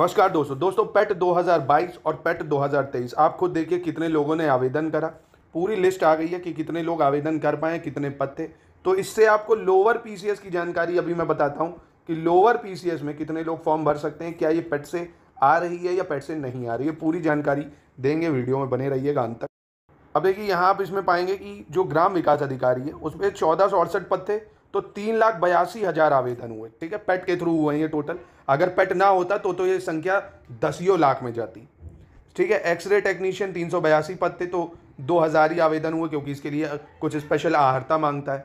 नमस्कार दोस्तों दोस्तों पेट 2022 और पेट 2023 आप खुद देखिए कितने लोगों ने आवेदन करा पूरी लिस्ट आ गई है कि कितने लोग आवेदन कर पाए कितने पद थे तो इससे आपको लोअर पीसीएस की जानकारी अभी मैं बताता हूँ कि लोअर पीसीएस में कितने लोग फॉर्म भर सकते हैं क्या ये पेट से आ रही है या पेट से नहीं आ रही है पूरी जानकारी देंगे वीडियो में बने रहिएगा अंत तक अब देखिए यहाँ आप इसमें पाएंगे कि जो ग्राम विकास अधिकारी है उसमें चौदह सौ अड़सठ पद थे तो तीन लाख बयासी हज़ार आवेदन हुए ठीक है पेट के थ्रू हुए हैं ये टोटल अगर पेट ना होता तो तो ये संख्या दसियों लाख में जाती ठीक है एक्सरे टेक्नीशियन तीन सौ बयासी पद थे तो दो हज़ार ही आवेदन हुए क्योंकि इसके लिए कुछ स्पेशल आहारता मांगता है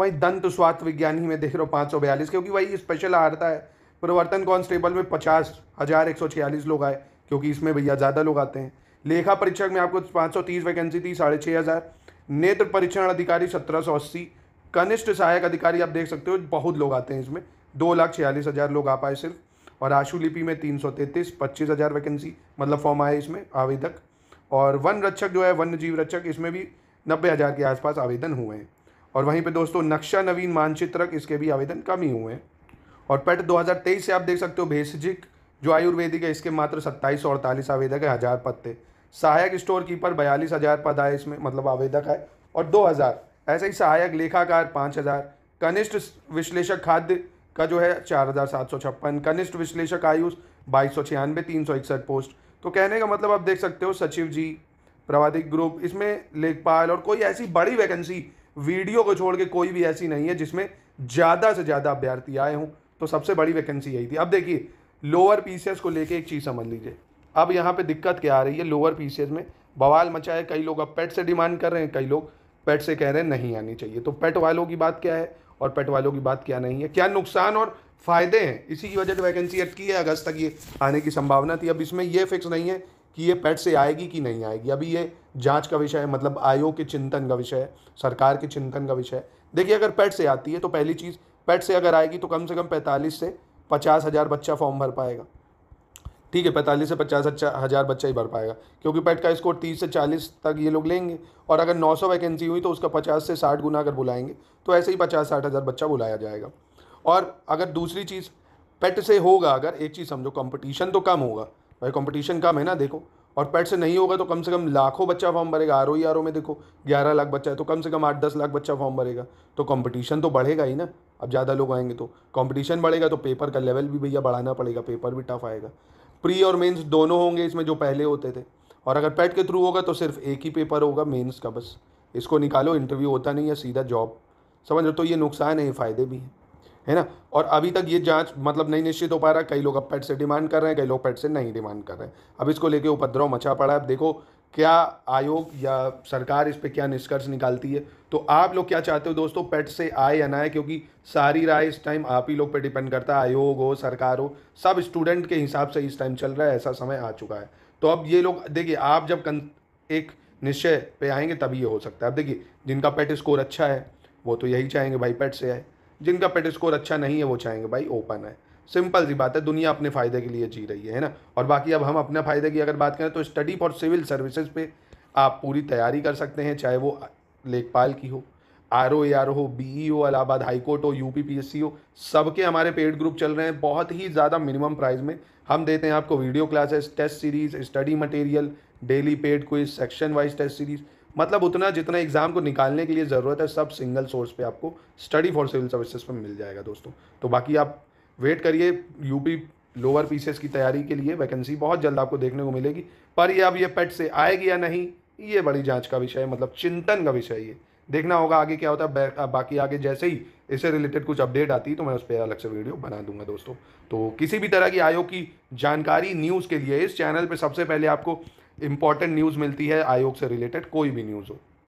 वहीं दंत स्वास्थ्य विज्ञान ही में देख रहे हो पाँच सौ बयालीस क्योंकि वही स्पेशल आहारता है प्रवर्तन कांस्टेबल में पचास हज़ार एक सौ छियालीस लोग आए क्योंकि इसमें भैया ज़्यादा लोग आते हैं लेखा परीक्षक में आपको पाँच सौ तीस वैकेंसी थी साढ़े छः हज़ार नेत्र परीक्षण अधिकारी सत्रह सौ अस्सी कनिष्ठ सहायक अधिकारी आप देख सकते हो बहुत लोग आते हैं इसमें दो लाख छियालीस हज़ार लोग आ पाए सिर्फ और आशु लिपि में तीन सौ तैंतीस पच्चीस हज़ार वैकेंसी मतलब फॉर्म आए इसमें आवेदक और वन रक्षक जो है वन्य जीव रक्षक इसमें भी नब्बे हज़ार के आसपास आवेदन हुए हैं और वहीं पे दोस्तों नक्शा नवीन मानचित्रक इसके भी आवेदन कम ही हुए हैं और पेट 2023 से आप देख सकते हो भेषजिक जो आयुर्वेदिक है इसके मात्र सत्ताईस सौ अड़तालीस आवेदक है हज़ार पद थे सहायक स्टोर कीपर बयालीस हज़ार पद आए इसमें मतलब आवेदक है और दो हज़ार ऐसे ही सहायक लेखाकार पाँच हज़ार कनिष्ठ विश्लेषक खाद्य का जो है चार हज़ार सात सौ छप्पन कनिष्ठ विश्लेषक आयुष बाईस सौ छियानवे तीन सौ इकसठ पोस्ट तो कहने का मतलब आप देख सकते हो सचिव जी प्रवाधिक ग्रुप इसमें लेखपाल और कोई ऐसी बड़ी वैकेंसी वीडियो को छोड़ के कोई भी ऐसी नहीं है जिसमें ज़्यादा से ज़्यादा अभ्यर्थी आए हों तो सबसे बड़ी वैकेंसी यही थी अब देखिए लोअर पी को लेके एक चीज़ समझ लीजिए अब यहाँ पे दिक्कत क्या आ रही है लोअर पी में बवाल मचा है कई लोग अब पेट से डिमांड कर रहे हैं कई लोग पेट से कह रहे हैं नहीं आनी चाहिए तो पेट वालों की बात क्या है और पेट वालों की बात क्या नहीं है क्या नुकसान और फायदे हैं इसी की वजह से वैकेंसी अटकी है अगस्त तक ये आने की संभावना थी अब इसमें ये फिक्स नहीं है कि ये पेट से आएगी कि नहीं आएगी अभी ये जांच का विषय है मतलब आयोग के चिंतन का विषय है सरकार के चिंतन का विषय है देखिए अगर पेट से आती है तो पहली चीज़ पेट से अगर आएगी तो कम से कम पैंतालीस से पचास हज़ार बच्चा फॉर्म भर पाएगा ठीक है पैंतालीस से पचास हज़ार बच्चा ही भर पाएगा क्योंकि पेट का स्कोर तीस से चालीस तक ये लोग लेंगे और अगर नौ सौ वैकेंसी हुई तो उसका पचास से साठ गुना अगर बुलाएंगे तो ऐसे ही पचास साठ हज़ार बच्चा बुलाया जाएगा और अगर दूसरी चीज़ पेट से होगा अगर एक चीज़ समझो कंपटीशन तो कम होगा भाई कंपटीशन कम है ना देखो और पेट से नहीं होगा तो कम से कम लाखों बच्चा फॉर्म भरेगा R O E R O में देखो ग्यारह लाख बच्चा है तो कम से कम आठ दस लाख बच्चा फॉर्म भरेगा तो कंपटीशन तो बढ़ेगा ही ना अब ज़्यादा लोग आएंगे तो कंपटीशन बढ़ेगा तो पेपर का लेवल भी भैया बढ़ाना पड़ेगा पेपर भी टफ आएगा प्री और मेंस दोनों होंगे इसमें जो पहले होते थे और अगर पेट के थ्रू होगा तो सिर्फ एक ही पेपर होगा मेंस का बस इसको निकालो इंटरव्यू होता नहीं है सीधा जॉब समझ लो तो ये नुकसान है ये फ़ायदे भी हैं है ना और अभी तक ये जांच मतलब नहीं निश्चित हो पा रहा कई लोग अब पेट से डिमांड कर रहे हैं कई लोग पेट से नहीं डिमांड कर रहे हैं अब इसको लेके उपद्रव मचा पड़ा है अब देखो क्या आयोग या सरकार इस पर क्या निष्कर्ष निकालती है तो आप लोग क्या चाहते हो दोस्तों पेट से आए या ना आए क्योंकि सारी राय इस टाइम आप ही लोग पे डिपेंड करता है आयोग हो सरकार हो सब स्टूडेंट के हिसाब से इस टाइम चल रहा है ऐसा समय आ चुका है तो अब ये लोग देखिए आप जब कन, एक निश्चय पे आएंगे तभी ये हो सकता है अब देखिए जिनका पेट स्कोर अच्छा है वो तो यही चाहेंगे भाई पेट से आए जिनका पेट स्कोर अच्छा नहीं है वो चाहेंगे भाई ओपन है सिंपल सी बात है दुनिया अपने फ़ायदे के लिए जी रही है ना और बाकी अब हम अपने फ़ायदे की अगर बात करें तो स्टडी फॉर सिविल सर्विसेज पे आप पूरी तैयारी कर सकते हैं चाहे वो लेखपाल की हो आर ओ ए आर हो e बी ई हो इलाहाबाद हाईकोर्ट हो U P P S C हो सबके हमारे पेड ग्रुप चल रहे हैं बहुत ही ज़्यादा मिनिमम प्राइस में हम देते हैं आपको video classes test series study material daily paid quiz section wise test series मतलब उतना जितना एग्ज़ाम को निकालने के लिए ज़रूरत है सब सिंगल सोर्स पे आपको स्टडी फॉर सिविल सर्विसेज पर मिल जाएगा दोस्तों तो बाकी आप वेट करिए यूपी लोअर पीसेस की तैयारी के लिए वैकेंसी बहुत जल्द आपको देखने को मिलेगी पर ये अब ये पेट से आएगी या नहीं ये बड़ी जांच का विषय है मतलब चिंतन का विषय ये देखना होगा आगे क्या होता है बाकी आगे जैसे ही इससे रिलेटेड कुछ अपडेट आती है तो मैं उस पर अलग से वीडियो बना दूंगा दोस्तों तो किसी भी तरह की आयोग की जानकारी न्यूज़ के लिए इस चैनल पर सबसे पहले आपको इंपॉर्टेंट न्यूज़ मिलती है आयोग से रिलेटेड कोई भी न्यूज़ हो